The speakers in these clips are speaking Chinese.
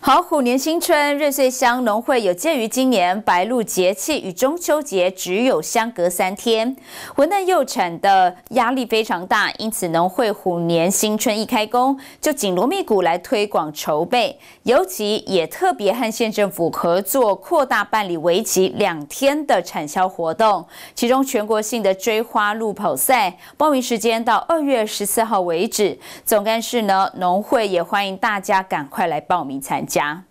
好，虎年新春，瑞穗乡农会有鉴于今年白露节气与中秋节只有相隔三天，文嫩幼产的压力非常大，因此农会虎年新春一开工就紧锣密鼓来推广筹备，尤其也特别和县政府合作扩大办理为期两天的产销活动，其中全国性的追花路跑赛报名时间到二月十四号为止。总干事呢，农会也欢迎大家赶快来报名参。家。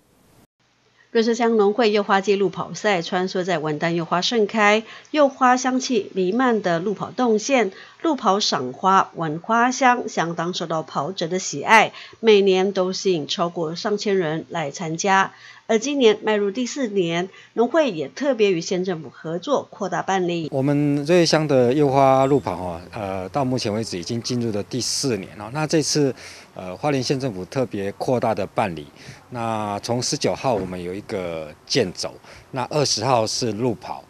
瑞社香农会又花季路跑赛穿梭在文旦又花盛开、又花香气弥漫的路跑动线，路跑赏花闻花香相当受到跑者的喜爱，每年都吸引超过上千人来参加。而今年迈入第四年，农会也特别与县政府合作扩大办理。我们瑞香的幼花路跑哦，呃，到目前为止已经进入了第四年了。那这次，呃，花莲县政府特别扩大的办理，那从十九号我们有一个健走，那二十号是路跑，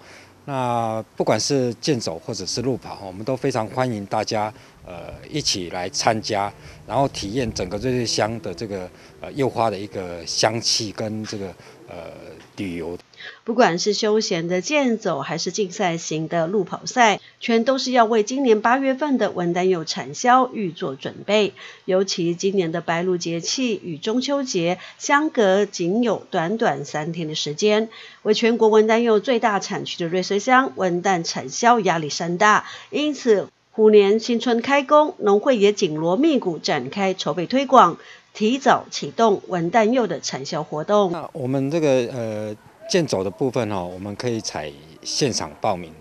那不管是健走或者是路跑，我们都非常欢迎大家。呃，一起来参加，然后体验整个瑞穗乡的这个呃柚花的一个香气跟这个呃旅游。不管是休闲的健走，还是竞赛型的路跑赛，全都是要为今年八月份的文旦柚产销预做准备。尤其今年的白露节气与中秋节相隔仅有短短三天的时间，为全国文旦柚最大产区的瑞穗乡文旦产销压力山大，因此。虎年新春开工，农会也紧锣密鼓展开筹备推广，提早启动完蛋柚的产销活动。那我们这个呃健走的部分哈，我们可以采现场报名。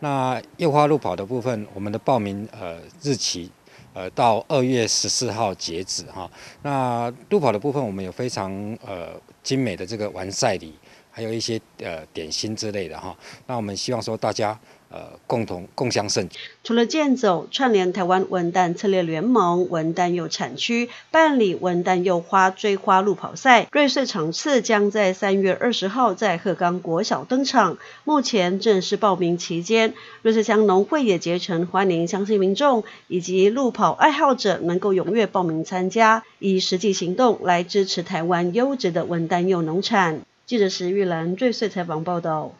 那幼花路跑的部分，我们的报名呃日期呃到二月十四号截止哈。那路跑的部分，我们有非常呃精美的这个完赛礼，还有一些呃点心之类的哈。那我们希望说大家。呃，共同共享生。除了健走，串联台湾文旦策略联盟文旦柚产区，办理文旦柚花追花路跑赛。瑞穗场次将在三月二十号在鹤冈国小登场。目前正式报名期间，瑞穗乡农会也竭诚欢迎乡亲民众以及路跑爱好者能够踊跃报名参加，以实际行动来支持台湾优质的文旦柚农产。记者石玉兰瑞穗采访报道。